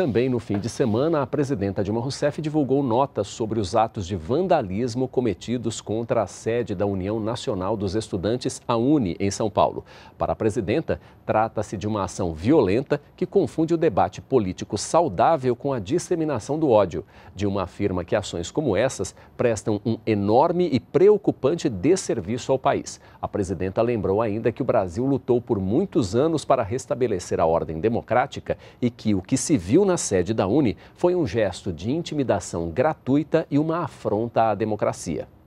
Também no fim de semana, a presidenta Dilma Rousseff divulgou notas sobre os atos de vandalismo cometidos contra a sede da União Nacional dos Estudantes, a UNE, em São Paulo. Para a presidenta, trata-se de uma ação violenta que confunde o debate político saudável com a disseminação do ódio. Dilma afirma que ações como essas prestam um enorme e preocupante desserviço ao país. A presidenta lembrou ainda que o Brasil lutou por muitos anos para restabelecer a ordem democrática e que o que se viu na sede da Uni foi um gesto de intimidação gratuita e uma afronta à democracia.